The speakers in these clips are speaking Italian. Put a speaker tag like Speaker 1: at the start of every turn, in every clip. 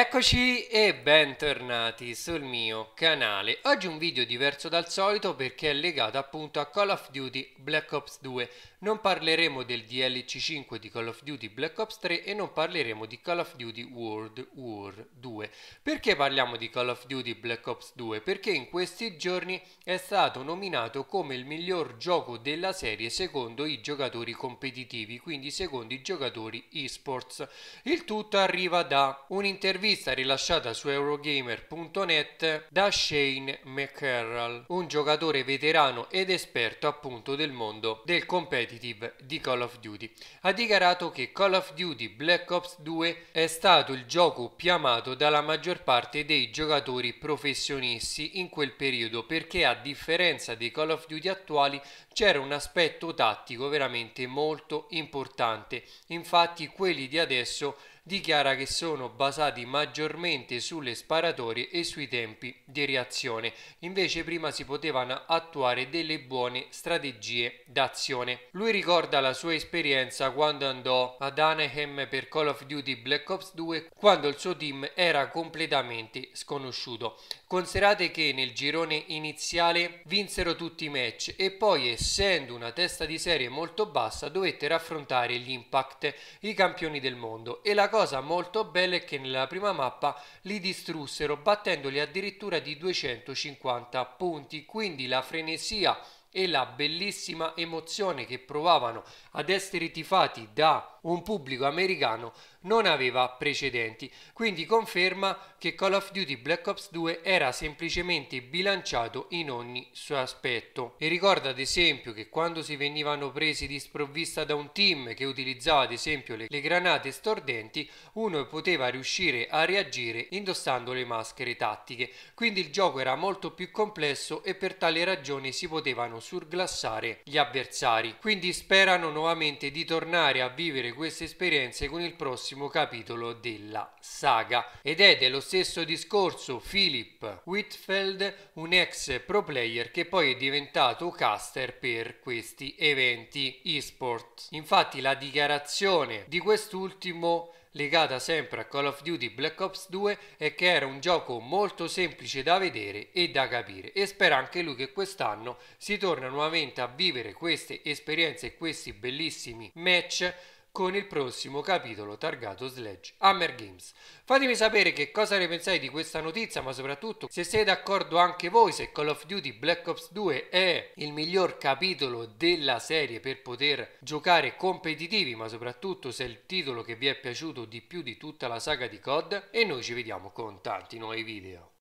Speaker 1: Eccoci e bentornati sul mio canale. Oggi un video diverso dal solito perché è legato appunto a Call of Duty Black Ops 2. Non parleremo del DLC5 di Call of Duty Black Ops 3 e non parleremo di Call of Duty World War 2. Perché parliamo di Call of Duty Black Ops 2? Perché in questi giorni è stato nominato come il miglior gioco della serie secondo i giocatori competitivi, quindi secondo i giocatori esports. Il tutto arriva da un'intervista un'intervista rilasciata su Eurogamer.net da Shane McCarroll, un giocatore veterano ed esperto appunto del mondo del competitive di Call of Duty. Ha dichiarato che Call of Duty Black Ops 2 è stato il gioco più amato dalla maggior parte dei giocatori professionisti in quel periodo perché a differenza dei Call of Duty attuali c'era un aspetto tattico veramente molto importante. Infatti quelli di adesso dichiara che sono basati maggiormente sulle sparatorie e sui tempi di reazione, invece prima si potevano attuare delle buone strategie d'azione. Lui ricorda la sua esperienza quando andò ad Anaheim per Call of Duty Black Ops 2, quando il suo team era completamente sconosciuto. Considerate che nel girone iniziale vinsero tutti i match e poi essendo una testa di serie molto bassa dovettero affrontare gli Impact, i campioni del mondo e la cosa cosa molto bella è che nella prima mappa li distrussero battendoli addirittura di 250 punti, quindi la frenesia e la bellissima emozione che provavano ad essere tifati da un pubblico americano non aveva precedenti, quindi conferma che Call of Duty Black Ops 2 era semplicemente bilanciato in ogni suo aspetto. E ricorda ad esempio che quando si venivano presi di sprovvista da un team che utilizzava ad esempio le, le granate stordenti, uno poteva riuscire a reagire indossando le maschere tattiche, quindi il gioco era molto più complesso e per tale ragione si potevano surglassare gli avversari. Quindi sperano nuovamente di tornare a vivere queste esperienze con il prossimo capitolo della saga. Ed è dello stesso discorso Philip Whitfeld, un ex pro player che poi è diventato caster per questi eventi esport. Infatti la dichiarazione di quest'ultimo legata sempre a Call of Duty Black Ops 2 è che era un gioco molto semplice da vedere e da capire e spera anche lui che quest'anno si torna nuovamente a vivere queste esperienze e questi bellissimi match con il prossimo capitolo targato Sledge Hammer Games. Fatemi sapere che cosa ne pensate di questa notizia, ma soprattutto se siete d'accordo anche voi se Call of Duty Black Ops 2 è il miglior capitolo della serie per poter giocare competitivi, ma soprattutto se è il titolo che vi è piaciuto di più di tutta la saga di COD e noi ci vediamo con tanti nuovi video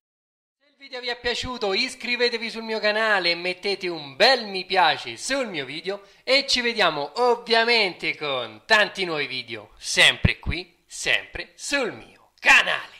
Speaker 1: video vi è piaciuto iscrivetevi sul mio canale mettete un bel mi piace sul mio video e ci vediamo ovviamente con tanti nuovi video sempre qui, sempre sul mio canale.